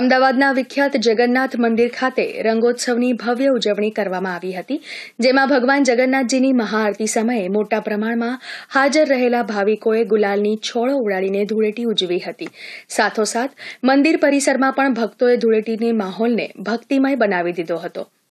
અમદાવાદના વિખ્યાત જગન્નાથ મંદિર ખાતે રંગોત્સવની ભવ્ય ઉજવણી કરવામાં આવી હતી જેમાં ભગવાન જગન્નાથજીની મહાઆરતી સમયે મોટા પ્રમાણમાં હાજર રહેલા ભાવિકોએ ગુલાલની છોળો ઉડાડીને ધૂળેટી ઉજવી હતી સાથોસાથ મંદિર પરિસરમાં પણ ભક્તોએ ધૂળેટીની માહોલને ભક્તિમય બનાવી દીધો હતો